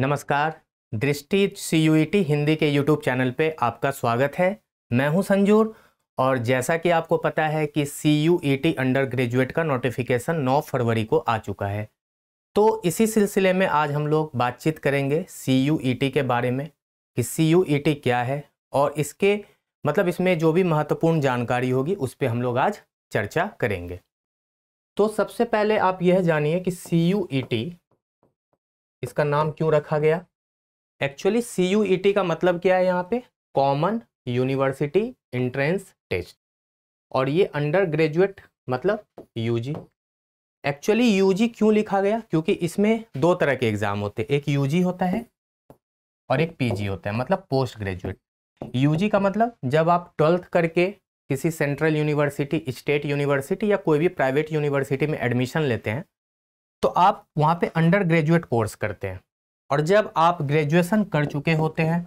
नमस्कार दृष्टि सी you e Hindi के यूट्यूब चैनल पे आपका स्वागत है मैं हूं संजूर और जैसा कि आपको पता है कि C U E T undergraduate का नोटिफिकेशन 9 फरवरी को आ चुका है तो इसी सिलसिले में आज हम लोग बातचीत करेंगे सी यू ई टी के बारे में कि सी यू ई टी क्या है और इसके मतलब इसमें जो भी महत्वपूर्ण जानकारी होगी उस पर हम लोग आज चर्चा करेंगे तो सबसे पहले आप यह जानिए कि सी यू ई टी इसका नाम क्यों रखा गया actually C U E T का मतलब क्या है यहाँ पे कॉमन यूनिवर्सिटी इंट्रेंस टेस्ट और ये अंडर ग्रेजुएट मतलब U G actually U G क्यों लिखा गया क्योंकि इसमें दो तरह के एग्जाम होते हैं एक यू जी होता है और एक पी जी होता है मतलब पोस्ट ग्रेजुएट यू जी का मतलब जब आप ट्वेल्थ करके किसी सेंट्रल यूनिवर्सिटी स्टेट यूनिवर्सिटी या कोई भी प्राइवेट यूनिवर्सिटी में एडमिशन लेते हैं तो आप वहाँ पे अंडर ग्रेजुएट कोर्स करते हैं और जब आप ग्रेजुएशन कर चुके होते हैं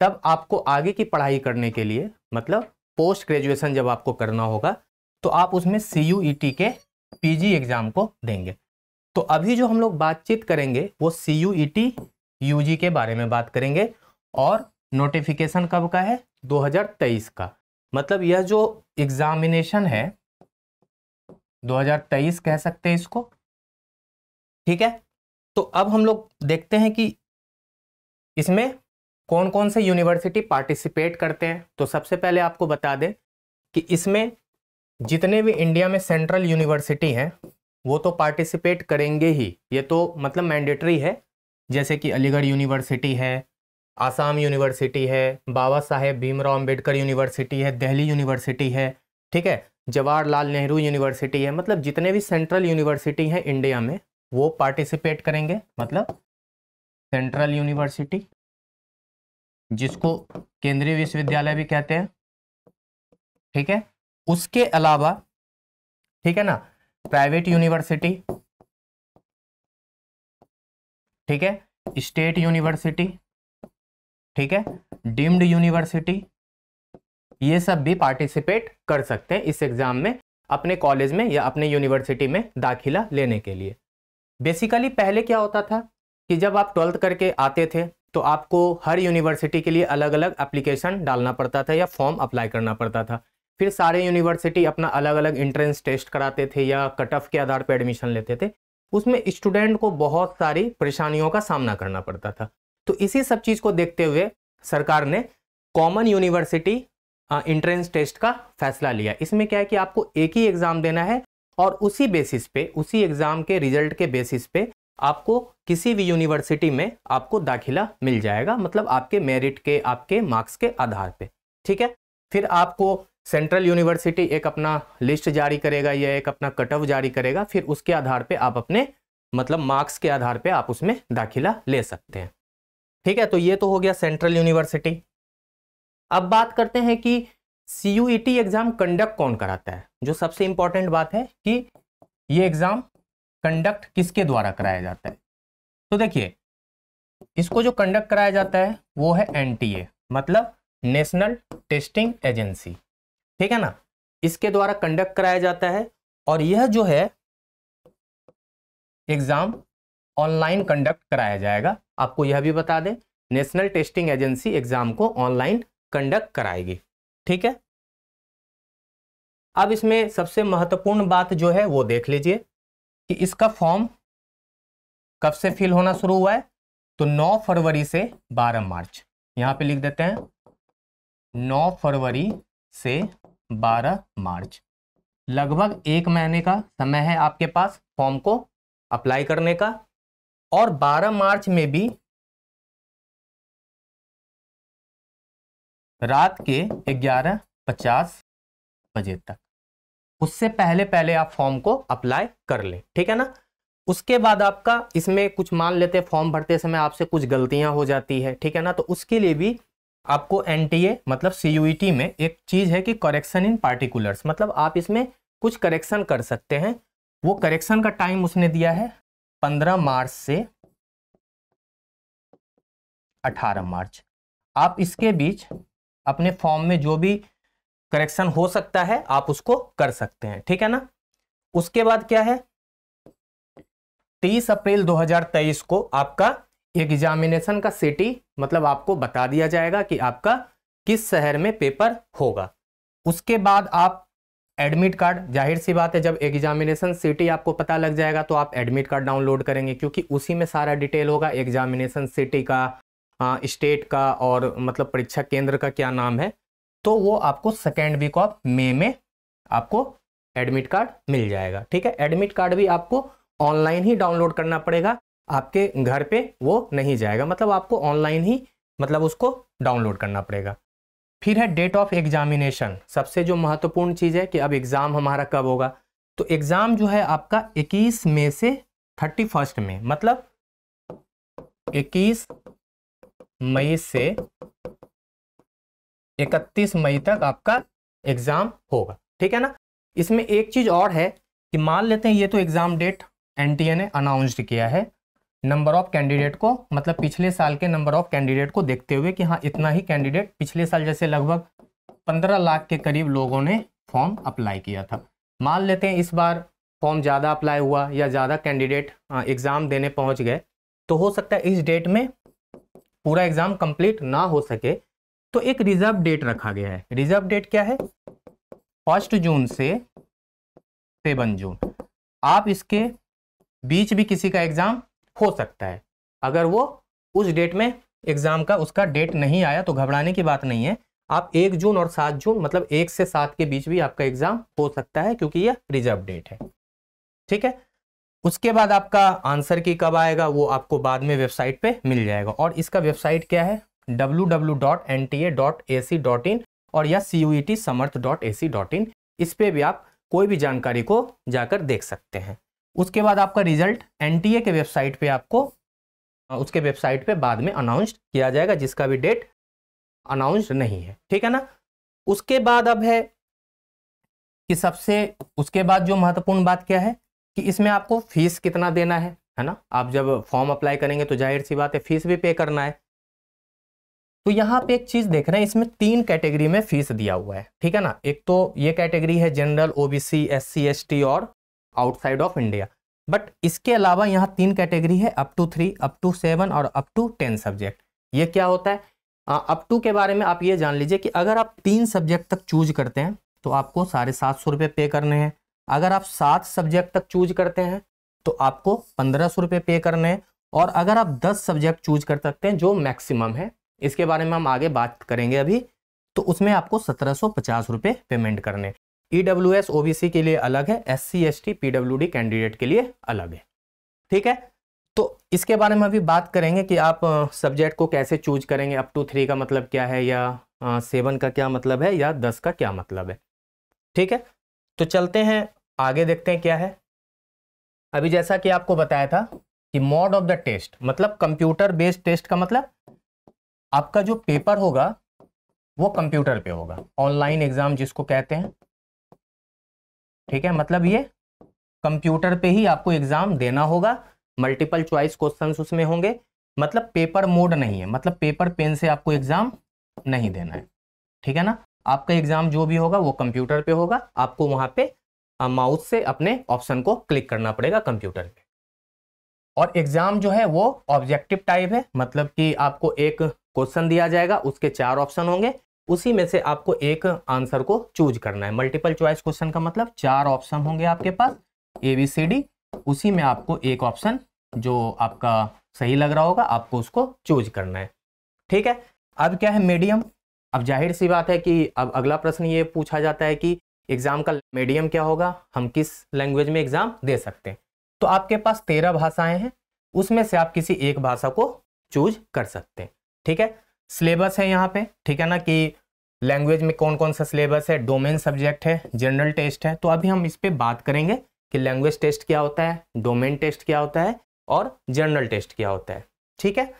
तब आपको आगे की पढ़ाई करने के लिए मतलब पोस्ट ग्रेजुएशन जब आपको करना होगा तो आप उसमें सी यू ई टी के पी जी एग्ज़ाम को देंगे तो अभी जो हम लोग बातचीत करेंगे वो C U E T U G के बारे में बात करेंगे और नोटिफिकेशन कब का है 2023 का मतलब यह जो एग्ज़ामिनेशन है 2023 कह सकते हैं इसको ठीक है तो अब हम लोग देखते हैं कि इसमें कौन कौन से यूनिवर्सिटी पार्टिसिपेट करते हैं तो सबसे पहले आपको बता दें कि इसमें जितने भी इंडिया में सेंट्रल यूनिवर्सिटी हैं वो तो पार्टिसिपेट करेंगे ही ये तो मतलब मैंडेटरी है जैसे कि अलीगढ़ यूनिवर्सिटी है आसाम यूनिवर्सिटी है बाबा साहेब भीमराव अम्बेडकर यूनिवर्सिटी है दिल्ली यूनिवर्सिटी है ठीक है जवाहरलाल नेहरू यूनिवर्सिटी है मतलब जितने भी सेंट्रल यूनिवर्सिटी हैं इंडिया में वो पार्टिसिपेट करेंगे मतलब सेंट्रल यूनिवर्सिटी जिसको केंद्रीय विश्वविद्यालय भी कहते हैं ठीक है उसके अलावा ठीक है ना प्राइवेट यूनिवर्सिटी ठीक है स्टेट यूनिवर्सिटी ठीक है डीम्ड यूनिवर्सिटी ये सब भी पार्टिसिपेट कर सकते हैं इस एग्ज़ाम में अपने कॉलेज में या अपने यूनिवर्सिटी में दाखिला लेने के लिए बेसिकली पहले क्या होता था कि जब आप ट्वेल्थ करके आते थे तो आपको हर यूनिवर्सिटी के लिए अलग अलग एप्लीकेशन डालना पड़ता था या फॉर्म अप्लाई करना पड़ता था फिर सारे यूनिवर्सिटी अपना अलग अलग इंट्रेंस टेस्ट कराते थे या कट ऑफ के आधार पर एडमिशन लेते थे उसमें स्टूडेंट को बहुत सारी परेशानियों का सामना करना पड़ता था तो इसी सब चीज़ को देखते हुए सरकार ने कॉमन यूनिवर्सिटी इंट्रेंस टेस्ट का फैसला लिया इसमें क्या है कि आपको एक ही एग्ज़ाम देना है और उसी बेसिस पे उसी एग्ज़ाम के रिजल्ट के बेसिस पे आपको किसी भी यूनिवर्सिटी में आपको दाखिला मिल जाएगा मतलब आपके मेरिट के आपके मार्क्स के आधार पे ठीक है फिर आपको सेंट्रल यूनिवर्सिटी एक अपना लिस्ट जारी करेगा या एक अपना कट ऑफ जारी करेगा फिर उसके आधार पे आप अपने मतलब मार्क्स के आधार पे आप उसमें दाखिला ले सकते हैं ठीक है तो ये तो हो गया सेंट्रल यूनिवर्सिटी अब बात करते हैं कि सी यू एग्जाम कंडक्ट कौन कराता है जो सबसे इंपॉर्टेंट बात है कि ये एग्जाम कंडक्ट किसके द्वारा कराया जाता है तो देखिए इसको जो कंडक्ट कराया जाता है वो है एनटीए मतलब नेशनल टेस्टिंग एजेंसी ठीक है ना इसके द्वारा कंडक्ट कराया जाता है और यह जो है एग्जाम ऑनलाइन कंडक्ट कराया जाएगा आपको यह भी बता दें नेशनल टेस्टिंग एजेंसी एग्जाम को ऑनलाइन कंडक्ट कराएगी ठीक है अब इसमें सबसे महत्वपूर्ण बात जो है वो देख लीजिए कि इसका फॉर्म कब से फिल होना शुरू हुआ है तो 9 फरवरी से 12 मार्च यहां पे लिख देते हैं 9 फरवरी से 12 मार्च लगभग एक महीने का समय है आपके पास फॉर्म को अप्लाई करने का और 12 मार्च में भी रात के ग्यारह पचास बजे तक उससे पहले पहले आप फॉर्म को अप्लाई कर लें ठीक है ना उसके बाद आपका इसमें कुछ मान लेते हैं फॉर्म भरते समय आपसे कुछ गलतियां हो जाती है ठीक है ना तो उसके लिए भी आपको एन मतलब सी e में एक चीज़ है कि करेक्शन इन पार्टिकुलर्स मतलब आप इसमें कुछ करेक्शन कर सकते हैं वो करेक्शन का टाइम उसने दिया है 15 मार्च से 18 मार्च आप इसके बीच अपने फॉर्म में जो भी करेक्शन हो सकता है आप उसको कर सकते हैं ठीक है ना उसके बाद क्या है 30 अप्रैल 2023 को आपका एग्जामिनेशन का सिटी मतलब आपको बता दिया जाएगा कि आपका किस शहर में पेपर होगा उसके बाद आप एडमिट कार्ड जाहिर सी बात है जब एग्जामिनेशन सिटी आपको पता लग जाएगा तो आप एडमिट कार्ड डाउनलोड करेंगे क्योंकि उसी में सारा डिटेल होगा एग्जामिनेशन सिटी का स्टेट का और मतलब परीक्षा केंद्र का क्या नाम है तो वो आपको सेकेंड वीक ऑफ मे में आपको एडमिट कार्ड मिल जाएगा ठीक है एडमिट कार्ड भी आपको ऑनलाइन ही डाउनलोड करना पड़ेगा आपके घर पे वो नहीं जाएगा मतलब आपको ऑनलाइन ही मतलब उसको डाउनलोड करना पड़ेगा फिर है डेट ऑफ एग्जामिनेशन सबसे जो महत्वपूर्ण चीज़ है कि अब एग्ज़ाम हमारा कब होगा तो एग्ज़ाम जो है आपका 21 मई से 31 में मतलब 21 मई से 31 मई तक आपका एग्ज़ाम होगा ठीक है ना इसमें एक चीज़ और है कि मान लेते हैं ये तो एग्ज़ाम डेट एन ने अनाउंस्ड किया है नंबर ऑफ कैंडिडेट को मतलब पिछले साल के नंबर ऑफ कैंडिडेट को देखते हुए कि हाँ इतना ही कैंडिडेट पिछले साल जैसे लगभग पंद्रह लाख के करीब लोगों ने फॉर्म अप्लाई किया था मान लेते हैं इस बार फॉर्म ज़्यादा अप्लाई हुआ या ज़्यादा कैंडिडेट हाँ, एग्ज़ाम देने पहुँच गए तो हो सकता है इस डेट में पूरा एग्जाम कंप्लीट ना हो सके तो एक रिजर्व डेट रखा गया है रिजर्व डेट क्या है फर्स्ट जून से सेवन जून आप इसके बीच भी किसी का एग्जाम हो सकता है अगर वो उस डेट में एग्जाम का उसका डेट नहीं आया तो घबराने की बात नहीं है आप एक जून और सात जून मतलब एक से सात के बीच भी आपका एग्जाम हो सकता है क्योंकि यह रिजर्व डेट है ठीक है उसके बाद आपका आंसर की कब आएगा वो आपको बाद में वेबसाइट पे मिल जाएगा और इसका वेबसाइट क्या है www.nta.ac.in और या cuetsamarth.ac.in इस पे भी आप कोई भी जानकारी को जाकर देख सकते हैं उसके बाद आपका रिजल्ट एन के वेबसाइट पे आपको उसके वेबसाइट पे बाद में अनाउंस किया जाएगा जिसका भी डेट अनाउंस नहीं है ठीक है ना उसके बाद अब है कि सबसे उसके बाद जो महत्वपूर्ण बात क्या है कि इसमें आपको फीस कितना देना है है ना आप जब फॉर्म अप्लाई करेंगे तो जाहिर सी बात है फीस भी पे करना है तो यहाँ पे एक चीज़ देख रहे हैं इसमें तीन कैटेगरी में फीस दिया हुआ है ठीक है ना एक तो ये कैटेगरी है जनरल ओबीसी एससी एसटी और आउटसाइड ऑफ इंडिया बट इसके अलावा यहाँ तीन कैटेगरी है up to three up to seven और अप टू टेन सब्जेक्ट ये क्या होता है अप टू के बारे में आप ये जान लीजिए कि अगर आप तीन सब्जेक्ट तक चूज करते हैं तो आपको साढ़े सात सौ रुपये पे करने हैं अगर आप सात सब्जेक्ट तक चूज करते हैं तो आपको पंद्रह सौ रुपये पे करने हैं और अगर आप दस सब्जेक्ट चूज कर सकते हैं जो मैक्सिमम है इसके बारे में हम आगे बात करेंगे अभी तो उसमें आपको सत्रह सौ पचास रुपये पेमेंट करने E W S O B C के लिए अलग है S C S T P W D candidate के लिए अलग है ठीक है तो इसके बारे में अभी बात करेंगे कि आप सब्जेक्ट को कैसे चूज करेंगे अप टू थ्री का मतलब क्या है या सेवन का क्या मतलब है या दस का क्या मतलब है ठीक है तो चलते हैं आगे देखते हैं क्या है अभी जैसा कि आपको बताया था कि मोड ऑफ द टेस्ट मतलब कंप्यूटर बेस्ड टेस्ट का मतलब आपका जो पेपर होगा वो कंप्यूटर पे होगा ऑनलाइन एग्जाम जिसको कहते हैं ठीक है मतलब ये कंप्यूटर पे ही आपको एग्जाम देना होगा मल्टीपल चॉइस क्वेश्चंस उसमें होंगे मतलब पेपर मोड नहीं है मतलब पेपर पेन से आपको एग्जाम नहीं देना है ठीक है ना आपका एग्जाम जो भी होगा वो कंप्यूटर पे होगा आपको वहां पे माउथ से अपने ऑप्शन को क्लिक करना पड़ेगा कंप्यूटर पे और एग्जाम जो है वो ऑब्जेक्टिव टाइप है मतलब कि आपको एक क्वेश्चन दिया जाएगा उसके चार ऑप्शन होंगे उसी में से आपको एक आंसर को चूज करना है मल्टीपल चॉइस क्वेश्चन का मतलब चार ऑप्शन होंगे आपके पास ए बी सी डी उसी में आपको एक ऑप्शन जो आपका सही लग रहा होगा आपको उसको चूज करना है ठीक है अब क्या है मीडियम अब जाहिर सी बात है कि अब अगला प्रश्न ये पूछा जाता है कि एग्ज़ाम का मीडियम क्या होगा हम किस लैंग्वेज में एग्ज़ाम दे सकते हैं तो आपके पास तेरह भाषाएं हैं उसमें से आप किसी एक भाषा को चूज कर सकते हैं ठीक है सिलेबस है यहाँ पे ठीक है ना कि लैंग्वेज में कौन कौन सा सिलेबस है डोमेन सब्जेक्ट है जनरल टेस्ट है तो अभी हम इस पर बात करेंगे कि लैंग्वेज टेस्ट क्या होता है डोमेन टेस्ट क्या होता है और जनरल टेस्ट क्या होता है ठीक है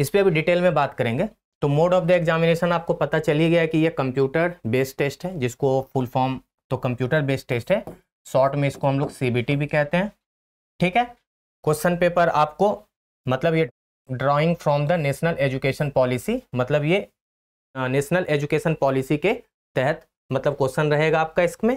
इस पर अभी डिटेल में बात करेंगे तो मोड ऑफ द एग्जामिनेशन आपको पता चली गया कि ये कंप्यूटर बेस्ड टेस्ट है जिसको फुल फॉर्म तो कंप्यूटर बेस्ड टेस्ट है शॉर्ट में इसको हम लोग सीबीटी भी कहते हैं ठीक है क्वेश्चन पेपर आपको मतलब ये drawing from the national education policy मतलब ये नेशनल एजुकेशन पॉलिसी के तहत मतलब क्वेश्चन रहेगा आपका इसमें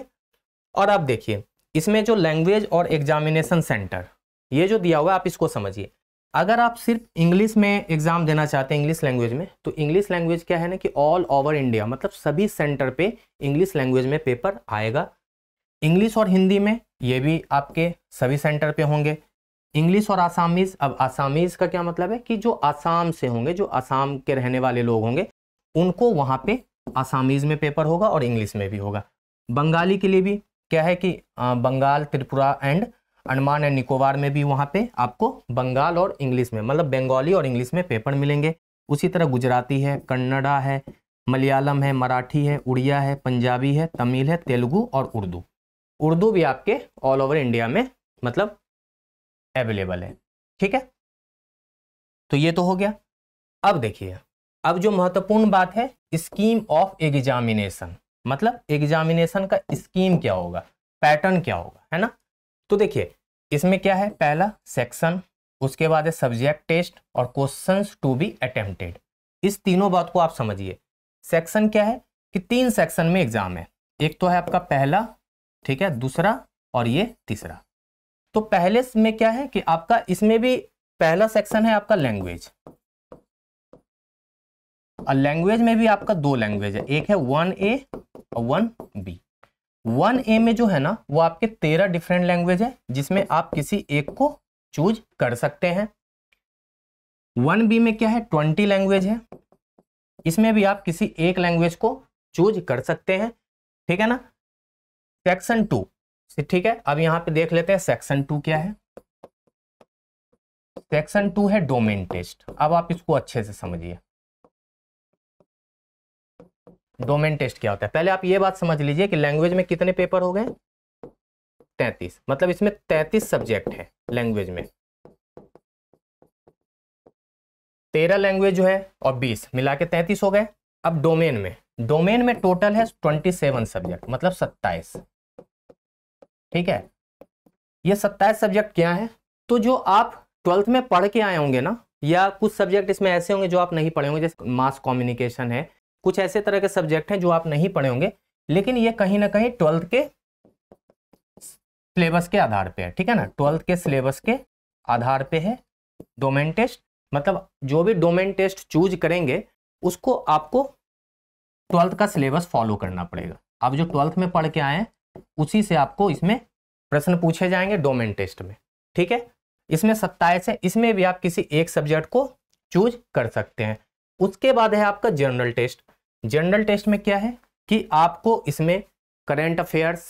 और आप देखिए इसमें जो लैंग्वेज और एग्जामिनेशन सेंटर ये जो दिया हुआ है आप इसको समझिए अगर आप सिर्फ इंग्लिश में एग्ज़ाम देना चाहते हैं इंग्लिश लैंग्वेज में तो इंग्लिश लैंग्वेज क्या है ना कि ऑल ओवर इंडिया मतलब सभी सेंटर पे इंग्लिश लैंग्वेज में पेपर आएगा इंग्लिश और हिंदी में ये भी आपके सभी सेंटर पे होंगे इंग्लिश और आसामीज अब आसामीज का क्या मतलब है कि जो आसाम से होंगे जो आसाम के रहने वाले लोग होंगे उनको वहाँ पे आसामीज में पेपर होगा और इंग्लिश में भी होगा बंगाली के लिए भी क्या है कि बंगाल त्रिपुरा एंड अंडमान एंड निकोबार में भी वहाँ पे आपको बंगाल और इंग्लिश में मतलब बंगाली और इंग्लिश में पेपर मिलेंगे उसी तरह गुजराती है कन्नडा है मलयालम है मराठी है उड़िया है पंजाबी है तमिल है तेलुगू और उर्दू उर्दू भी आपके ऑल ओवर इंडिया में मतलब अवेलेबल है ठीक है तो ये तो हो गया अब देखिए अब जो महत्वपूर्ण बात है स्कीम ऑफ एग्जामिनेशन मतलब एग्जामिनेशन का स्कीम क्या होगा पैटर्न क्या होगा है ना तो देखिए इसमें क्या है पहला सेक्शन उसके बाद है सब्जेक्ट टेस्ट और क्वेश्चन टू बी अटेम्प्टेड इस तीनों बात को आप समझिए सेक्शन क्या है कि तीन सेक्शन में एग्जाम है एक तो है आपका पहला ठीक है दूसरा और ये तीसरा तो पहले में क्या है कि आपका इसमें भी पहला सेक्शन है आपका लैंग्वेज और लैंग्वेज में भी आपका दो लैंग्वेज है एक है वन ए और वन बी वन ए में जो है ना वो आपके तेरह डिफरेंट लैंग्वेज है जिसमें आप किसी एक को चूज कर सकते हैं वन बी में क्या है ट्वेंटी लैंग्वेज है इसमें भी आप किसी एक लैंग्वेज को चूज कर सकते हैं ठीक है ना सेक्शन टू ठीक है अब यहां पे देख लेते हैं सेक्शन टू क्या है सेक्शन टू है डोमेन टेस्ट अब आप इसको अच्छे से समझिए डोमेन टेस्ट क्या होता है पहले आप ये बात समझ लीजिए कि लैंग्वेज में कितने पेपर हो गए तैतीस मतलब इसमें तैतीस सब्जेक्ट है लैंग्वेज में तेरह लैंग्वेज जो है और बीस मिला के तैतीस हो गए अब डोमेन में डोमेन में टोटल है ट्वेंटी सेवन सब्जेक्ट मतलब सत्ताईस ठीक है ये सत्ताईस सब्जेक्ट क्या है तो जो आप ट्वेल्थ में पढ़ के आए होंगे ना या कुछ सब्जेक्ट इसमें ऐसे होंगे जो आप नहीं पढ़े होंगे जैसे मास कम्युनिकेशन है कुछ ऐसे तरह के सब्जेक्ट हैं जो आप नहीं पढ़े होंगे लेकिन ये कहीं ना कहीं ट्वेल्थ के सिलेबस के आधार पे है ठीक है ना ट्वेल्थ के सिलेबस के आधार पे है डोमेन टेस्ट मतलब जो भी डोमेन टेस्ट चूज करेंगे उसको आपको ट्वेल्थ का सिलेबस फॉलो करना पड़ेगा आप जो ट्वेल्थ में पढ़ के आए हैं उसी से आपको इसमें प्रश्न पूछे जाएंगे डोमेन टेस्ट में ठीक है इसमें सत्ताईस है इसमें भी आप किसी एक सब्जेक्ट को चूज कर सकते हैं उसके बाद है आपका जनरल टेस्ट जनरल टेस्ट में क्या है कि आपको इसमें current affairs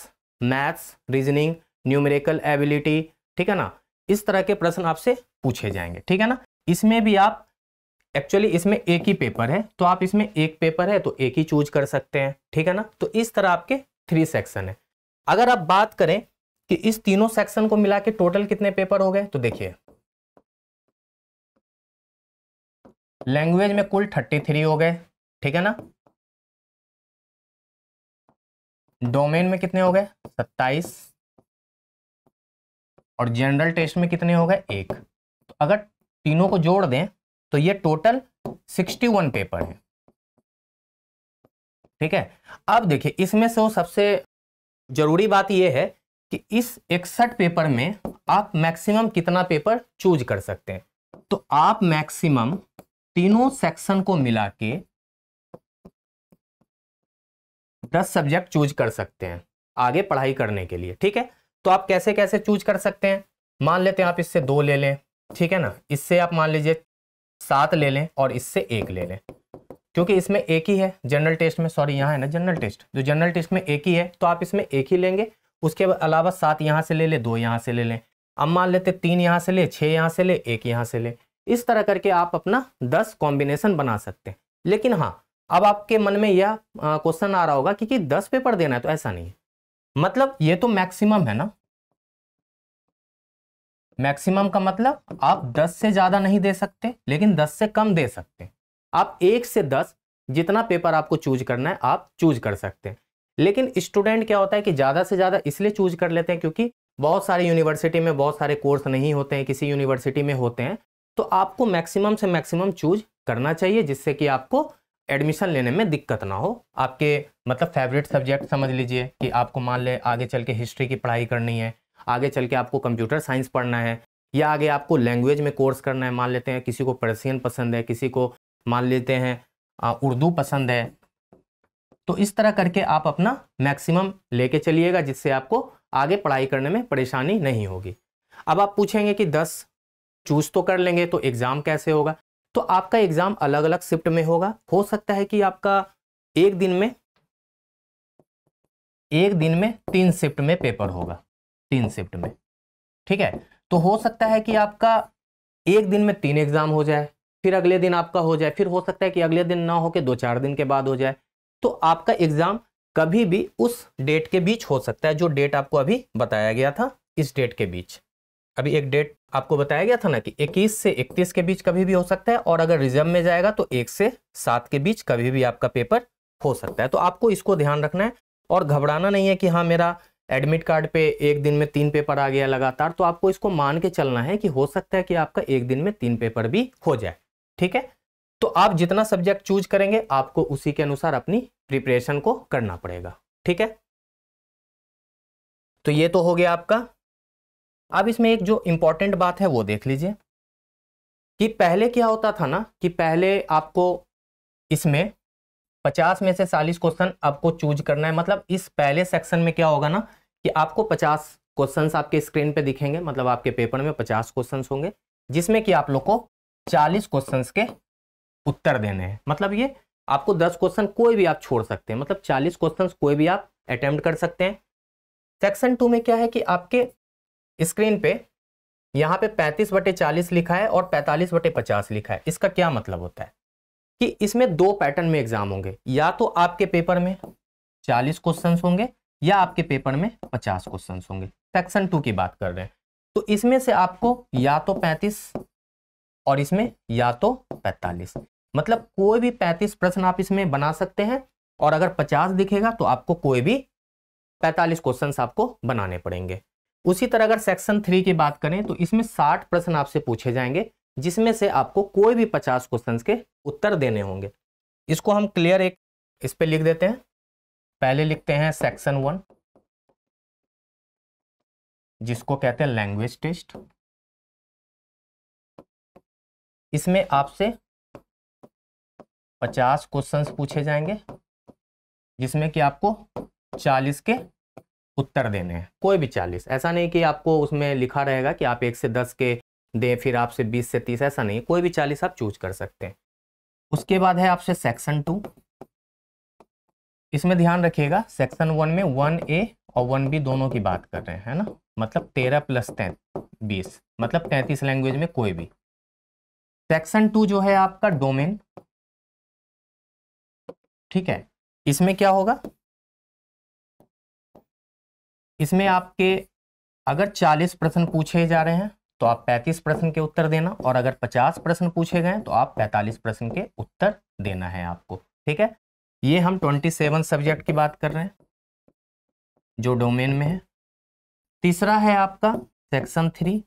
maths reasoning numerical ability ठीक है ना इस तरह के प्रश्न आपसे पूछे जाएंगे ठीक है ना इसमें भी आप एक्चुअली इसमें एक ही पेपर है तो आप इसमें एक पेपर है तो एक ही चूज कर सकते हैं ठीक है ना तो इस तरह आपके थ्री सेक्शन है अगर आप बात करें कि इस तीनों सेक्शन को मिला के टोटल कितने पेपर हो गए तो देखिए लैंग्वेज में कुल थर्टी थ्री हो गए ठीक है ना डोमेन में कितने हो गए सत्ताईस और जनरल टेस्ट में कितने हो गए एक तो अगर तीनों को जोड़ दें तो ये टोटल सिक्सटी वन पेपर है ठीक है अब देखिए इसमें से सबसे जरूरी बात यह है कि इस इकसठ पेपर में आप मैक्सिमम कितना पेपर चूज कर सकते हैं तो आप मैक्सिमम तीनों सेक्शन को मिला के दस सब्जेक्ट चूज कर सकते हैं आगे पढ़ाई करने के लिए ठीक है तो आप कैसे कैसे चूज कर सकते हैं मान लेते हैं आप इससे दो ले लें ठीक है ना इससे आप मान लीजिए सात ले लें और इससे एक ले लें क्योंकि इसमें एक ही है जनरल टेस्ट में सॉरी यहाँ है ना जनरल टेस्ट जो जनरल टेस्ट में एक ही है तो आप इसमें एक ही लेंगे उसके अलावा सात यहाँ से ले लें दो यहाँ से ले लें अब मान लेते तीन यहाँ से ले छः यहाँ से ले एक यहाँ से ले इस तरह करके आप अपना दस कॉम्बिनेशन बना सकते हैं लेकिन हाँ अब आपके मन में यह क्वेश्चन आ रहा होगा कि, दस पेपर देना है तो ऐसा नहीं है मतलब ये तो मैक्सिमम है ना मैक्सिमम का मतलब आप दस से ज़्यादा नहीं दे सकते लेकिन दस से कम दे सकते आप एक से दस जितना पेपर आपको चूज करना है आप चूज कर सकते हैं लेकिन स्टूडेंट क्या होता है कि ज़्यादा से ज़्यादा इसलिए चूज कर लेते हैं क्योंकि बहुत सारे यूनिवर्सिटी में बहुत सारे कोर्स नहीं होते हैं किसी यूनिवर्सिटी में होते हैं तो आपको मैक्सिमम से मैक्सिमम चूज करना चाहिए जिससे कि आपको एडमिशन लेने में दिक्कत ना हो आपके मतलब फेवरेट सब्जेक्ट समझ लीजिए कि आपको मान ले आगे चल के हिस्ट्री की पढ़ाई करनी है आगे चल के आपको कंप्यूटर साइंस पढ़ना है या आगे आपको लैंग्वेज में कोर्स करना है मान लेते हैं किसी को पर्सियन पसंद है किसी को मान लेते हैं उर्दू पसंद है तो इस तरह करके आप अपना मैक्सिमम लेके चलिएगा जिससे आपको आगे पढ़ाई करने में परेशानी नहीं होगी अब आप पूछेंगे कि दस चूज तो कर लेंगे तो एग्ज़ाम कैसे होगा तो आपका एग्जाम अलग अलग शिफ्ट में होगा हो सकता है कि आपका एक दिन में एक दिन में तीन शिफ्ट में पेपर होगा तीन शिफ्ट में ठीक है तो हो सकता है कि आपका एक दिन में तीन एग्जाम हो जाए फिर अगले दिन आपका हो जाए फिर हो सकता है कि अगले दिन ना हो के दो चार दिन के बाद हो जाए तो आपका एग्जाम कभी भी उस डेट के बीच हो सकता है जो डेट आपको अभी बताया गया था इस डेट के बीच अभी एक डेट आपको बताया गया था ना कि 21 से 31 के बीच कभी भी हो सकता है और अगर रिजर्व में जाएगा तो एक से सात के बीच कभी भी आपका पेपर हो सकता है तो आपको इसको ध्यान रखना है और घबराना नहीं है कि हाँ मेरा एडमिट कार्ड पे एक दिन में तीन पेपर आ गया लगातार तो आपको इसको मान के चलना है कि हो सकता है कि आपका एक दिन में तीन पेपर भी हो जाए ठीक है तो आप जितना सब्जेक्ट चूज करेंगे आपको उसी के अनुसार अपनी प्रिपरेशन को करना पड़ेगा ठीक है तो ये तो हो गया आपका अब इसमें एक जो इम्पोर्टेंट बात है वो देख लीजिए कि पहले क्या होता था ना कि पहले आपको इसमें पचास में से चालीस क्वेश्चन आपको चूज करना है मतलब इस पहले सेक्शन में क्या होगा ना कि आपको पचास क्वेश्चंस आपके स्क्रीन पे दिखेंगे मतलब आपके पेपर में पचास क्वेश्चंस होंगे जिसमें कि आप लोग को चालीस क्वेश्चंस के उत्तर देने हैं मतलब ये आपको दस क्वेश्चन कोई भी आप छोड़ सकते हैं मतलब चालीस क्वेश्चन कोई भी आप अटैम्प्ट कर सकते हैं सेक्शन टू में क्या है कि आपके स्क्रीन पे यहाँ पे 35 बटे 40 लिखा है और 45 बटे 50 लिखा है इसका क्या मतलब होता है कि इसमें दो पैटर्न में एग्जाम होंगे या तो आपके पेपर में 40 क्वेश्चंस होंगे या आपके पेपर में 50 क्वेश्चंस होंगे सेक्शन टू की बात कर रहे हैं तो इसमें से आपको या तो 35 और इसमें या तो 45 मतलब कोई भी 35 प्रश्न आप इसमें बना सकते हैं और अगर पचास दिखेगा तो आपको कोई भी पैंतालीस क्वेश्चन आपको बनाने पड़ेंगे उसी तरह अगर सेक्शन थ्री की बात करें तो इसमें साठ प्रश्न आपसे पूछे जाएंगे जिसमें से आपको कोई भी पचास क्वेश्चन के उत्तर देने होंगे इसको हम क्लियर एक इस पर लिख देते हैं पहले लिखते हैं सेक्शन वन जिसको कहते हैं लैंग्वेज टेस्ट इसमें आपसे पचास क्वेश्चंस पूछे जाएंगे जिसमें कि आपको चालीस के उत्तर देने हैं कोई भी चालीस ऐसा नहीं कि आपको उसमें लिखा रहेगा कि आप एक से दस के दें फिर आपसे बीस से तीस ऐसा नहीं कोई भी चालीस आप चूज कर सकते हैं उसके बाद है आपसे सेक्शन टू इसमें ध्यान रखिएगा सेक्शन वन में वन ए और वन बी दोनों की बात कर रहे हैं है ना मतलब तेरह प्लस बीस मतलब तैंतीस लैंग्वेज में कोई भी सेक्शन टू जो है आपका डोमेन ठीक है इसमें क्या होगा इसमें आपके अगर 40 प्रश्न पूछे जा रहे हैं तो आप 35 प्रश्न के उत्तर देना और अगर 50 प्रश्न पूछे गए तो आप 45 प्रश्न के उत्तर देना है आपको ठीक है ये हम 27 सब्जेक्ट की बात कर रहे हैं जो डोमेन में है तीसरा है आपका सेक्शन थ्री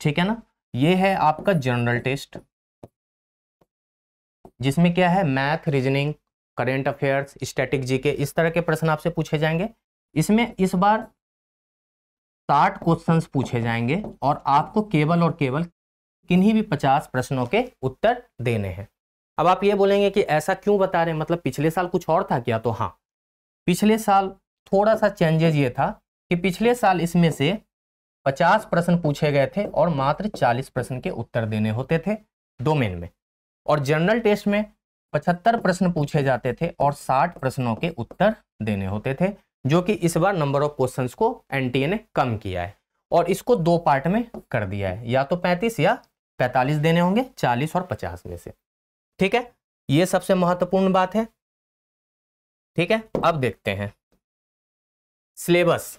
ठीक है ना ये है आपका जनरल टेस्ट जिसमें क्या है math reasoning current affairs static GK इस तरह के प्रश्न आपसे पूछे जाएंगे इसमें इस बार साठ क्वेश्चन पूछे जाएंगे और आपको केवल और केवल किन्हीं भी पचास प्रश्नों के उत्तर देने हैं अब आप ये बोलेंगे कि ऐसा क्यों बता रहे हैं मतलब पिछले साल कुछ और था क्या तो हाँ पिछले साल थोड़ा सा चेंजेज ये था कि पिछले साल इसमें से पचास प्रश्न पूछे गए थे और मात्र चालीस प्रश्न के उत्तर देने होते थे डोमेन में और जनरल टेस्ट में पचहत्तर प्रश्न पूछे जाते थे और साठ प्रश्नों के उत्तर देने होते थे जो कि इस बार नंबर ऑफ क्वेश्चन को एन ने कम किया है और इसको दो पार्ट में कर दिया है या तो पैंतीस या पैंतालीस देने होंगे चालीस और पचास में से ठीक है ये सबसे महत्वपूर्ण बात है ठीक है अब देखते हैं सिलेबस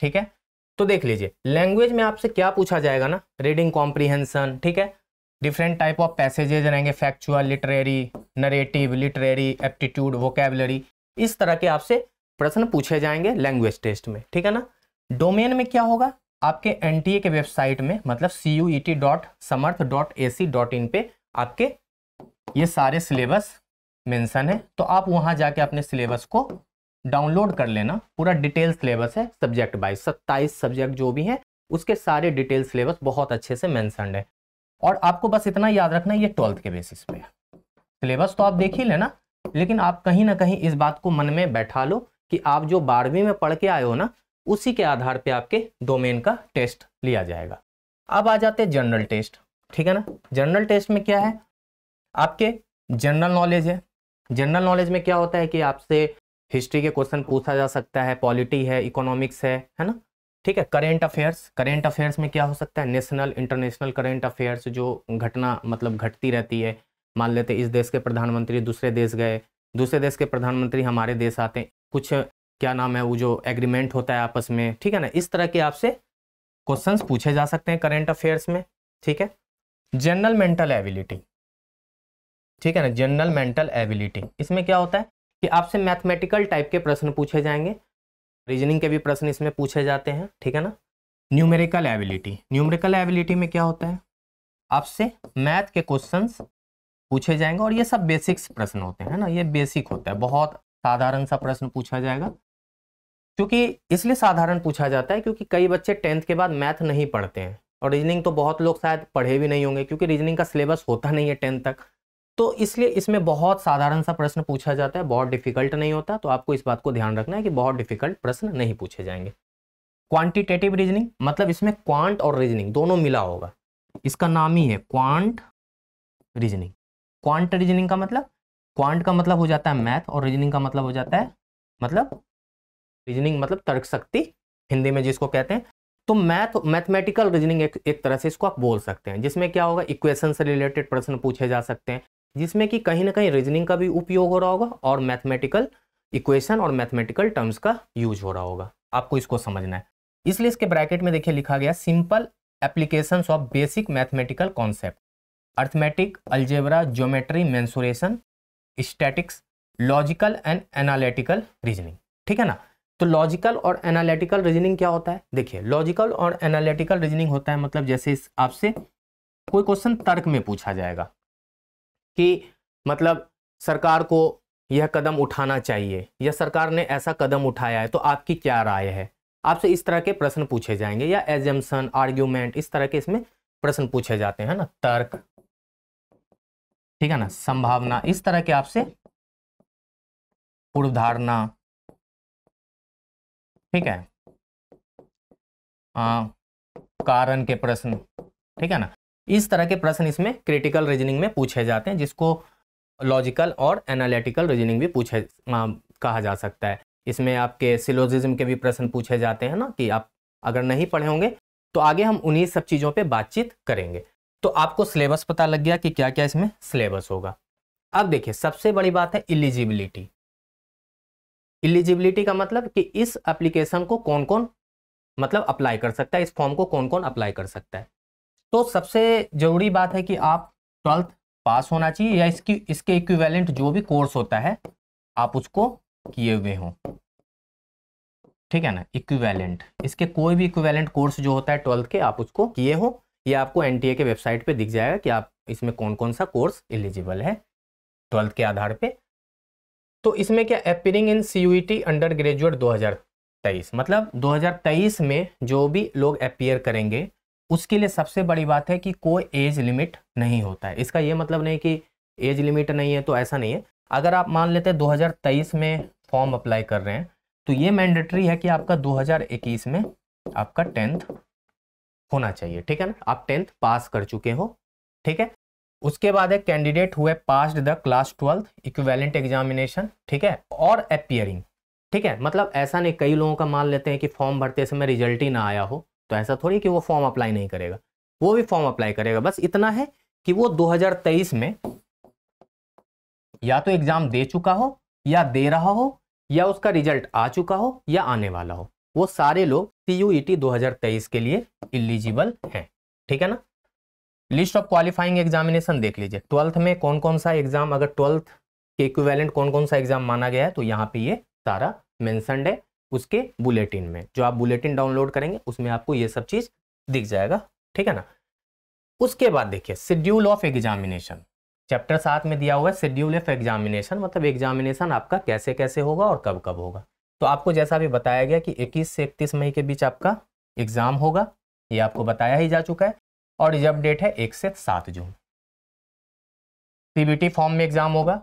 ठीक है तो देख लीजिए लैंग्वेज में आपसे क्या पूछा जाएगा ना रीडिंग कॉम्प्रीहेंशन ठीक है डिफरेंट टाइप ऑफ पैसेजेज रहेंगे factual literary narrative literary aptitude vocabulary इस तरह के आपसे प्रश्न पूछे जाएंगे लैंग्वेज टेस्ट में ठीक है ना डोमेन में क्या होगा आपके एन के वेबसाइट में मतलब C U E T dot Samarth dot A C dot in पर आपके ये सारे सिलेबस मेंशन है तो आप वहाँ जाके अपने सिलेबस को डाउनलोड कर लेना पूरा डिटेल सिलेबस है सब्जेक्ट वाइज सत्ताईस सब्जेक्ट जो भी हैं उसके सारे डिटेल सिलेबस बहुत अच्छे से मैंसनड है और आपको बस इतना याद रखना ये ट्वेल्थ के बेसिस पे सिलेबस तो आप देख ही लेना लेकिन आप कहीं ना कहीं इस बात को मन में बैठा लो कि आप जो बारहवीं में पढ़ के आए हो ना उसी के आधार पे आपके डोमेन का टेस्ट लिया जाएगा अब आ जाते हैं जनरल टेस्ट ठीक है ना जनरल टेस्ट में क्या है आपके जनरल नॉलेज है जनरल नॉलेज में क्या होता है कि आपसे हिस्ट्री के क्वेश्चन पूछा जा सकता है पॉलिटी है इकोनॉमिक्स है है ना ठीक है करेंट अफेयर्स करेंट अफेयर्स में क्या हो सकता है नेशनल इंटरनेशनल करेंट अफेयर्स जो घटना मतलब घटती रहती है मान लेते इस देश के प्रधानमंत्री दूसरे देश गए दूसरे देश के प्रधानमंत्री हमारे देश आते हैं कुछ क्या नाम है वो जो एग्रीमेंट होता है आपस में ठीक है ना इस तरह के आपसे क्वेश्चंस पूछे जा सकते हैं करेंट अफेयर्स में ठीक है जनरल मेंटल एबिलिटी ठीक है ना जनरल मेंटल एबिलिटी इसमें क्या होता है कि आपसे मैथमेटिकल टाइप के प्रश्न पूछे जाएंगे रीजनिंग के भी प्रश्न इसमें पूछे जाते हैं ठीक है ना न्यूमेरिकल एबिलिटी न्यूमेरिकल एबिलिटी में क्या होता है आपसे मैथ के क्वेश्चंस पूछे जाएंगे और ये सब बेसिक्स प्रश्न होते हैं ना ये बेसिक होता है बहुत साधारण सा प्रश्न पूछा जाएगा क्योंकि इसलिए साधारण पूछा जाता है क्योंकि कई बच्चे टेंथ के बाद मैथ नहीं पढ़ते हैं और रीजनिंग तो बहुत लोग शायद पढ़े भी नहीं होंगे क्योंकि रीजनिंग का सिलेबस होता नहीं है टेंथ तक तो इसलिए इसमें बहुत साधारण सा प्रश्न पूछा जाता है बहुत डिफिकल्ट नहीं होता तो आपको इस बात को ध्यान रखना है कि बहुत डिफिकल्ट प्रश्न नहीं पूछे जाएंगे क्वांटिटेटिव रीजनिंग मतलब इसमें क्वांट और रीजनिंग दोनों मिला होगा इसका नाम ही है क्वांट रीजनिंग क्वांट रीजनिंग का मतलब क्वांट का मतलब हो जाता है मैथ और रीजनिंग का मतलब हो जाता है मतलब रीजनिंग मतलब तर्क शक्ति हिंदी में जिसको कहते हैं तो मैथ मैथमेटिकल रीजनिंग एक, एक तरह से इसको आप बोल सकते हैं जिसमें क्या होगा इक्वेशन से रिलेटेड प्रश्न पूछे जा सकते हैं जिसमें कि कहीं ना कहीं रीजनिंग का भी उपयोग हो रहा होगा और मैथमेटिकल इक्वेशन और मैथमेटिकल टर्म्स का यूज हो रहा होगा आपको इसको समझना है इसलिए इसके ब्रैकेट में देखिए लिखा गया simple application of basic mathematical concept arithmetic algebra geometry mensuration statistics logical and analytical reasoning ठीक है ना तो लॉजिकल और एनालिटिकल रीजनिंग क्या होता है देखिए लॉजिकल और एनालिटिकल रीजनिंग होता है मतलब जैसे आपसे कोई क्वेश्चन तर्क में पूछा जाएगा कि मतलब सरकार को यह कदम उठाना चाहिए या सरकार ने ऐसा कदम उठाया है तो आपकी क्या राय है आपसे इस तरह के प्रश्न पूछे जाएंगे या एजम्सन आर्ग्यूमेंट इस तरह के इसमें प्रश्न पूछे जाते हैं ना तर्क ठीक है ना संभावना इस तरह के आपसे पूर्वधारणा ठीक है आ, कारण के प्रश्न ठीक है ना इस तरह के प्रश्न इसमें क्रिटिकल रीजनिंग में पूछे जाते हैं जिसको लॉजिकल और एनालिटिकल रीजनिंग भी पूछे आ, कहा जा सकता है इसमें आपके सिलोजिज्म के भी प्रश्न पूछे जाते हैं ना कि आप अगर नहीं पढ़े होंगे तो आगे हम उन्हीं सब चीज़ों पर बातचीत करेंगे तो आपको सिलेबस पता लग गया कि क्या क्या इसमें सिलेबस होगा अब देखिए सबसे बड़ी बात है इलिजिबिलिटी एलिजिबिलिटी का मतलब कि इस एप्लीकेशन को कौन कौन मतलब अप्लाई कर सकता है इस फॉर्म को कौन कौन अप्लाई कर सकता है तो सबसे ज़रूरी बात है कि आप ट्वेल्थ पास होना चाहिए या इसकी इसके इक्विवेलेंट जो भी कोर्स होता है आप उसको किए हुए हों ठीक है ना इक्विवेलेंट इसके कोई भी इक्विवेलेंट कोर्स जो होता है ट्वेल्थ के आप उसको किए हो ये आपको एनटीए के वेबसाइट पे दिख जाएगा कि आप इसमें कौन कौन सा कोर्स एलिजिबल है ट्वेल्थ के आधार पे तो इसमें क्या appearing in C U T undergraduate दो मतलब 2023 में जो भी लोग अपियर करेंगे उसके लिए सबसे बड़ी बात है कि कोई एज लिमिट नहीं होता है इसका ये मतलब नहीं कि एज लिमिट नहीं है तो ऐसा नहीं है अगर आप मान लेते हैं 2023 में फॉर्म अप्लाई कर रहे हैं तो ये मैंडेटरी है कि आपका 2021 में आपका टेंथ होना चाहिए ठीक है ना आप टेंथ पास कर चुके हो ठीक है उसके बाद है कैंडिडेट हुए passed the class twelfth equivalent examination ठीक है और अपियरिंग ठीक है मतलब ऐसा नहीं कई लोगों का मान लेते हैं कि फॉर्म भरते समय रिजल्ट ही ना आया हो तो ऐसा थोड़ी कि वो फॉर्म अप्लाई नहीं करेगा वो भी फॉर्म अप्लाई करेगा बस इतना है कि वो 2023 में या तो एग्जाम दे चुका हो या दे रहा हो या उसका रिजल्ट आ चुका हो या आने वाला हो वो सारे लोग e सी यू के लिए इलिजिबल हैं ठीक है ना लिस्ट ऑफ क्वालिफाइंग एग्जामिनेशन देख लीजिए ट्वेल्थ में कौन कौन सा एग्जाम अगर ट्वेल्थ के इक्विवेलेंट कौन कौन सा एग्जाम माना गया है तो यहाँ पे ये सारा मैंसनड है उसके बुलेटिन में जो आप बुलेटिन डाउनलोड करेंगे उसमें आपको ये सब चीज़ दिख जाएगा ठीक है ना उसके बाद देखिए शेड्यूल ऑफ एग्जामिनेशन चैप्टर सात में दिया हुआ है शेड्यूल ऑफ एग्जामिनेशन मतलब एग्जामिनेशन आपका कैसे कैसे होगा और कब कब होगा तो आपको जैसा भी बताया गया कि 21 से 31 मई के बीच आपका एग्जाम होगा ये आपको बताया ही जा चुका है और जब डेट है एक से सात जून सीबीटी फॉर्म में एग्जाम होगा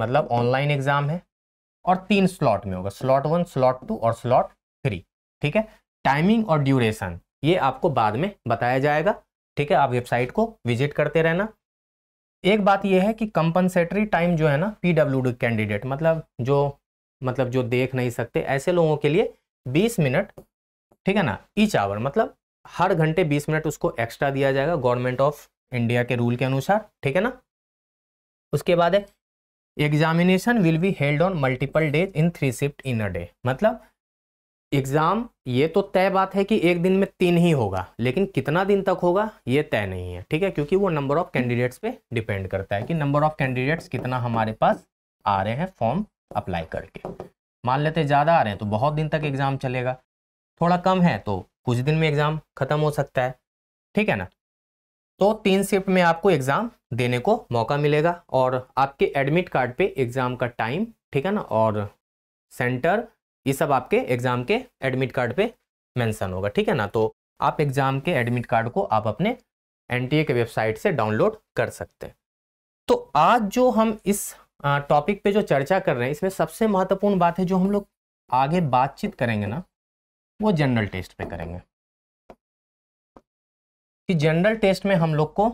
मतलब ऑनलाइन एग्जाम है और तीन स्लॉट में होगा स्लॉट वन स्लॉट टू और स्लॉट थ्री ठीक है टाइमिंग और ड्यूरेशन ये आपको बाद में बताया जाएगा ठीक है आप वेबसाइट को विजिट करते रहना एक बात यह है कि कंपनसेटरी टाइम जो है ना पी डब्ल्यू कैंडिडेट मतलब जो मतलब जो देख नहीं सकते ऐसे लोगों के लिए 20 मिनट ठीक है ना ईच आवर मतलब हर घंटे 20 मिनट उसको एक्स्ट्रा दिया जाएगा गवर्नमेंट ऑफ इंडिया के रूल के अनुसार ठीक है ना उसके बाद है examination will be held on multiple days in three shift in a day मतलब एग्ज़ाम ये तो तय बात है कि एक दिन में तीन ही होगा लेकिन कितना दिन तक होगा ये तय नहीं है ठीक है क्योंकि वो नंबर ऑफ कैंडिडेट्स पे डिपेंड करता है कि नंबर ऑफ कैंडिडेट्स कितना हमारे पास आ रहे हैं फॉर्म अप्लाई करके मान लेते ज़्यादा आ रहे हैं तो बहुत दिन तक एग्ज़ाम चलेगा थोड़ा कम है तो कुछ दिन में एग्ज़ाम ख़त्म हो सकता है ठीक है ना तो तीन शिफ्ट में आपको एग्ज़ाम देने को मौका मिलेगा और आपके एडमिट कार्ड पे एग्ज़ाम का टाइम ठीक है ना और सेंटर ये सब आपके एग्ज़ाम के एडमिट कार्ड पे मेंशन होगा ठीक है ना तो आप एग्ज़ाम के एडमिट कार्ड को आप अपने एन के वेबसाइट से डाउनलोड कर सकते हैं तो आज जो हम इस टॉपिक पे जो चर्चा कर रहे हैं इसमें सबसे महत्वपूर्ण बात है जो हम लोग आगे बातचीत करेंगे ना वो जनरल टेस्ट पे करेंगे कि जनरल टेस्ट में हम लोग को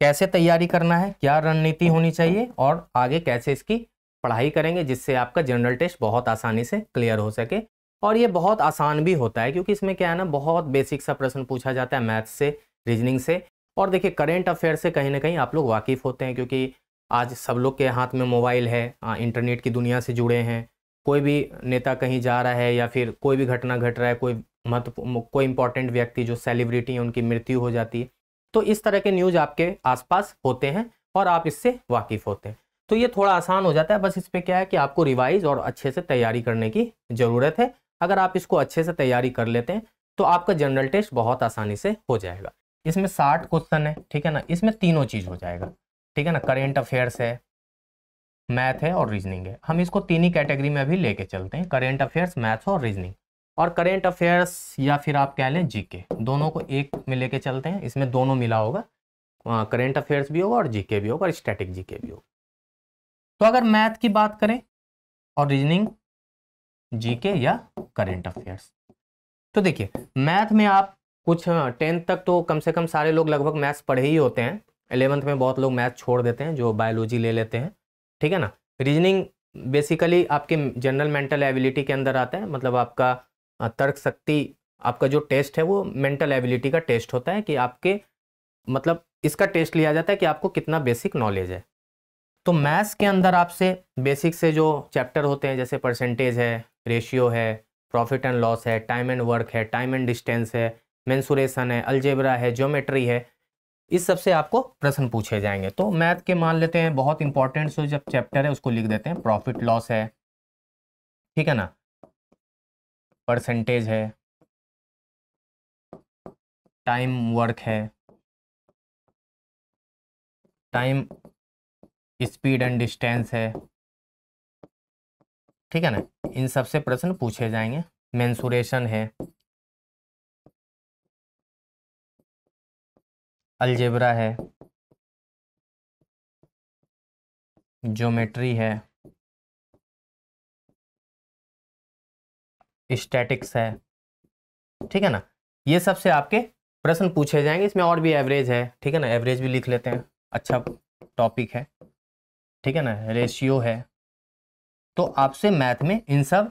कैसे तैयारी करना है क्या रणनीति होनी चाहिए और आगे कैसे इसकी पढ़ाई करेंगे जिससे आपका जनरल टेस्ट बहुत आसानी से क्लियर हो सके और ये बहुत आसान भी होता है क्योंकि इसमें क्या है ना बहुत बेसिक सा प्रश्न पूछा जाता है मैथ्स से रीजनिंग से और देखिए करेंट अफेयर से कहीं ना कहीं आप लोग वाकिफ़ होते हैं क्योंकि आज सब लोग के हाथ में मोबाइल है इंटरनेट की दुनिया से जुड़े हैं कोई भी नेता कहीं जा रहा है या फिर कोई भी घटना घट रहा है कोई महत्वपूर्ण कोई इंपॉर्टेंट व्यक्ति जो सेलिब्रिटी है उनकी मृत्यु हो जाती है तो इस तरह के न्यूज़ आपके आसपास होते हैं और आप इससे वाकिफ़ होते हैं तो ये थोड़ा आसान हो जाता है बस इस पर क्या है कि आपको रिवाइज और अच्छे से तैयारी करने की ज़रूरत है अगर आप इसको अच्छे से तैयारी कर लेते हैं तो आपका जनरल टेस्ट बहुत आसानी से हो जाएगा इसमें साठ क्वेश्चन है ठीक है ना इसमें तीनों चीज़ हो जाएगा ठीक है ना करेंट अफेयर्स है मैथ है और रीजनिंग है हम इसको तीन ही कैटेगरी में अभी लेके चलते हैं करेंट अफेयर्स मैथ्स और रीजनिंग और करेंट अफेयर्स या फिर आप कह लें जीके दोनों को एक में लेके चलते हैं इसमें दोनों मिला होगा करेंट अफेयर्स भी होगा और जीके भी होगा और स्टैटिक जीके भी होगा तो अगर मैथ की बात करें और रीजनिंग जीके या करेंट अफेयर्स तो देखिए मैथ में आप कुछ टेंथ तक तो कम से कम सारे लोग लगभग मैथ्स पढ़े ही होते हैं एलेवंथ में बहुत लोग मैथ छोड़ देते हैं जो बायोलॉजी ले लेते हैं ठीक है ना रीजनिंग बेसिकली आपके जनरल मेंटल एबिलिटी के अंदर आता है मतलब आपका तर्क शक्ति आपका जो टेस्ट है वो मेंटल एबिलिटी का टेस्ट होता है कि आपके मतलब इसका टेस्ट लिया जाता है कि आपको कितना बेसिक नॉलेज है तो मैथ्स के अंदर आपसे बेसिक से जो चैप्टर होते हैं जैसे परसेंटेज है रेशियो है प्रॉफिट एंड लॉस है टाइम एंड वर्क है टाइम एंड डिस्टेंस है मैंसूरेशन है अल्जेबरा है ज्योमेट्री है इस सबसे आपको प्रश्न पूछे जाएंगे तो मैथ के मान लेते हैं बहुत इंपॉर्टेंट जब चैप्टर है उसको लिख देते हैं प्रॉफिट लॉस है ठीक है ना परसेंटेज है टाइम वर्क है टाइम स्पीड एंड डिस्टेंस है ठीक है ना इन सबसे प्रश्न पूछे जाएंगे मैंसुरेशन है अलजेबरा है ज्योमेट्री है स्टैटिक्स है ठीक है ना ये सबसे आपके प्रश्न पूछे जाएंगे इसमें और भी एवरेज है ठीक है ना एवरेज भी लिख लेते हैं अच्छा टॉपिक है ठीक है ना रेशियो है तो आपसे मैथ में इन सब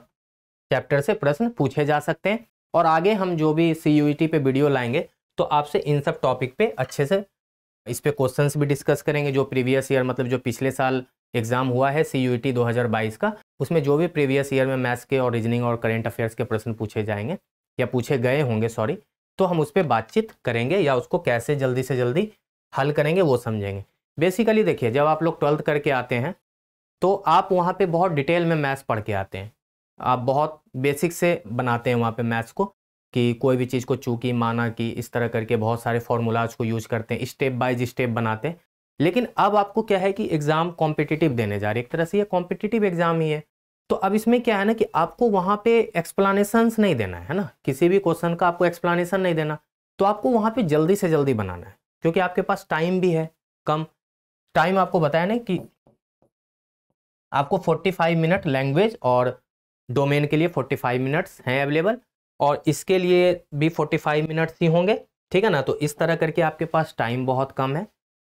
चैप्टर से प्रश्न पूछे जा सकते हैं और आगे हम जो भी सी e पे वीडियो लाएंगे तो आपसे इन सब टॉपिक पे अच्छे से इस पर क्वेश्चन भी डिस्कस करेंगे जो प्रीवियस ईयर मतलब जो पिछले साल एग्जाम हुआ है सी यू टी का उसमें जो भी प्रीवियस ईयर में मैथ्स के और रीजनिंग और करेंट अफेयर्स के प्रश्न पूछे जाएंगे या पूछे गए होंगे सॉरी तो हम उस पर बातचीत करेंगे या उसको कैसे जल्दी से जल्दी हल करेंगे वो समझेंगे बेसिकली देखिए जब आप लोग ट्वेल्थ करके आते हैं तो आप वहाँ पे बहुत डिटेल में मैथ्स पढ़ के आते हैं आप बहुत बेसिक से बनाते हैं वहाँ पे मैथ्स को कि कोई भी चीज़ को चूकी माना कि इस तरह करके बहुत सारे फार्मूलाज को यूज करते हैं स्टेप बाय स्टेप बनाते हैं लेकिन अब आपको क्या है कि एग्ज़ाम कॉम्पिटिटिव देने जा रही है एक तरह से ये कॉम्पिटिटिव एग्ज़ाम ही है तो अब इसमें क्या है ना कि आपको वहाँ पे एक्सप्लानेशंस नहीं देना है ना किसी भी क्वेश्चन का आपको एक्सप्लानशन नहीं देना तो आपको वहाँ पर जल्दी से जल्दी बनाना है क्योंकि आपके पास टाइम भी है कम टाइम आपको बताया ना कि आपको फोर्टी मिनट लैंग्वेज और डोमेन के लिए फोर्टी मिनट्स हैं अवेलेबल और इसके लिए भी 45 मिनट्स ही होंगे ठीक है ना तो इस तरह करके आपके पास टाइम बहुत कम है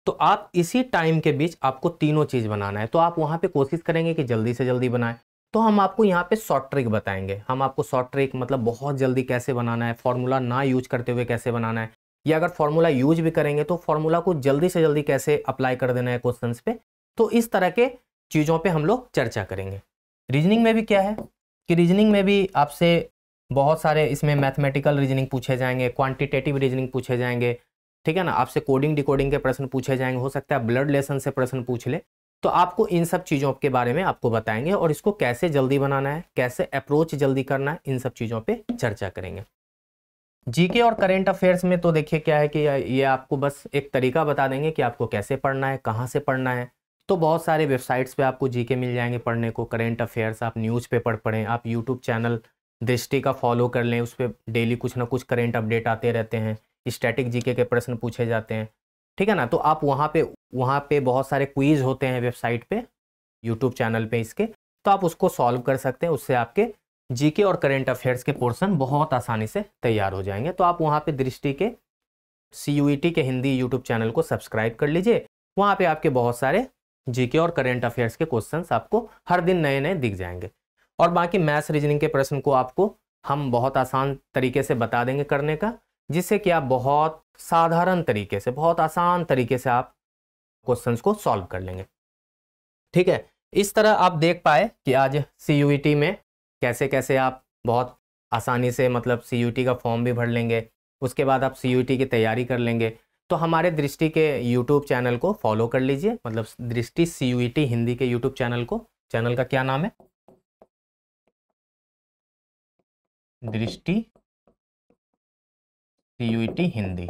तो आप इसी टाइम के बीच आपको तीनों चीज़ बनाना है तो आप वहाँ पे कोशिश करेंगे कि जल्दी से जल्दी बनाएं तो हम आपको यहाँ पे शॉर्ट ट्रिक बताएंगे हम आपको शॉर्ट ट्रिक मतलब बहुत जल्दी कैसे बनाना है फॉर्मूला ना यूज करते हुए कैसे बनाना है या अगर फॉर्मूला यूज भी करेंगे तो फॉर्मूला को जल्दी से जल्दी कैसे अप्लाई कर देना है क्वेश्चन पे तो इस तरह के चीज़ों पर हम लोग चर्चा करेंगे रीजनिंग में भी क्या है कि रीजनिंग में भी आपसे बहुत सारे इसमें मैथमेटिकल रीजनिंग पूछे जाएंगे क्वांटिटेटिव रीजनिंग पूछे जाएंगे ठीक है ना आपसे कोडिंग डिकोडिंग के प्रश्न पूछे जाएंगे हो सकता है ब्लड लेसन से प्रश्न पूछ ले तो आपको इन सब चीज़ों के बारे में आपको बताएंगे और इसको कैसे जल्दी बनाना है कैसे अप्रोच जल्दी करना है इन सब चीज़ों पर चर्चा करेंगे जीके और करेंट अफेयर्स में तो देखिए क्या है कि ये आपको बस एक तरीका बता देंगे कि आपको कैसे पढ़ना है कहाँ से पढ़ना है तो बहुत सारे वेबसाइट्स पे आपको जीके मिल जाएंगे पढ़ने को करेंट अफेयर्स आप न्यूज़पेपर पढ़ें आप यूट्यूब चैनल दृष्टि का फॉलो कर लें उस पर डेली कुछ ना कुछ करेंट अपडेट आते रहते हैं स्टैटिक जीके के प्रश्न पूछे जाते हैं ठीक है ना तो आप वहाँ पे वहाँ पे बहुत सारे क्वीज होते हैं वेबसाइट पे यूट्यूब चैनल पे इसके तो आप उसको सॉल्व कर सकते हैं उससे आपके जीके और करेंट अफेयर्स के पोर्सन बहुत आसानी से तैयार हो जाएंगे तो आप वहाँ पर दृष्टि के सी e के हिंदी यूट्यूब चैनल को सब्सक्राइब कर लीजिए वहाँ पर आपके बहुत सारे जीके और करेंट अफेयर्स के क्वेश्चंस आपको हर दिन नए नए दिख जाएंगे और बाकी मैथ्स रीजनिंग के प्रश्न को आपको हम बहुत आसान तरीके से बता देंगे करने का जिससे कि आप बहुत साधारण तरीके से बहुत आसान तरीके से आप क्वेश्चन को सॉल्व कर लेंगे ठीक है इस तरह आप देख पाए कि आज सी e में कैसे कैसे आप बहुत आसानी से मतलब सी e का फॉर्म भी भर लेंगे उसके बाद आप सी e की तैयारी कर लेंगे तो हमारे दृष्टि के यूट्यूब चैनल को फॉलो कर लीजिए मतलब दृष्टि सी हिंदी के यूट्यूब चैनल को चैनल का क्या नाम है दृष्टि सी हिंदी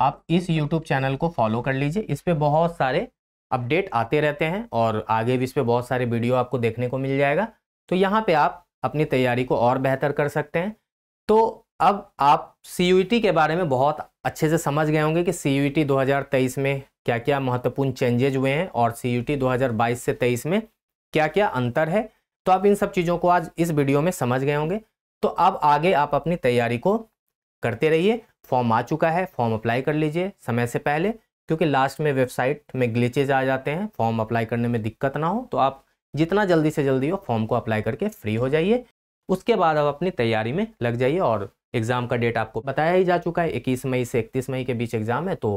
आप इस YouTube चैनल को फॉलो कर लीजिए इस पर बहुत सारे अपडेट आते रहते हैं और आगे भी इस पर बहुत सारे वीडियो आपको देखने को मिल जाएगा तो यहाँ पे आप अपनी तैयारी को और बेहतर कर सकते हैं तो अब आप सी के बारे में बहुत अच्छे से समझ गए होंगे कि सी 2023 में क्या क्या महत्वपूर्ण चेंजेज हुए हैं और सी 2022 से 23 में क्या क्या अंतर है तो आप इन सब चीज़ों को आज इस वीडियो में समझ गए होंगे तो अब आगे आप अपनी तैयारी को करते रहिए फॉर्म आ चुका है फॉर्म अप्लाई कर लीजिए समय से पहले क्योंकि लास्ट में वेबसाइट में ग्लिचेज आ जाते हैं फॉर्म अप्लाई करने में दिक्कत ना हो तो आप जितना जल्दी से जल्दी हो फॉर्म को अप्लाई करके फ्री हो जाइए उसके बाद आप अपनी तैयारी में लग जाइए और एग्ज़ाम का डेट आपको बताया ही जा चुका है इक्कीस मई से इकतीस मई के बीच एग्ज़ाम है तो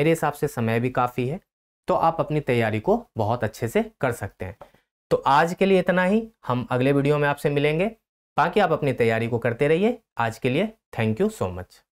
मेरे हिसाब से समय भी काफ़ी है तो आप अपनी तैयारी को बहुत अच्छे से कर सकते हैं तो आज के लिए इतना ही हम अगले वीडियो में आपसे मिलेंगे बाकी आप अपनी तैयारी को करते रहिए आज के लिए थैंक यू सो मच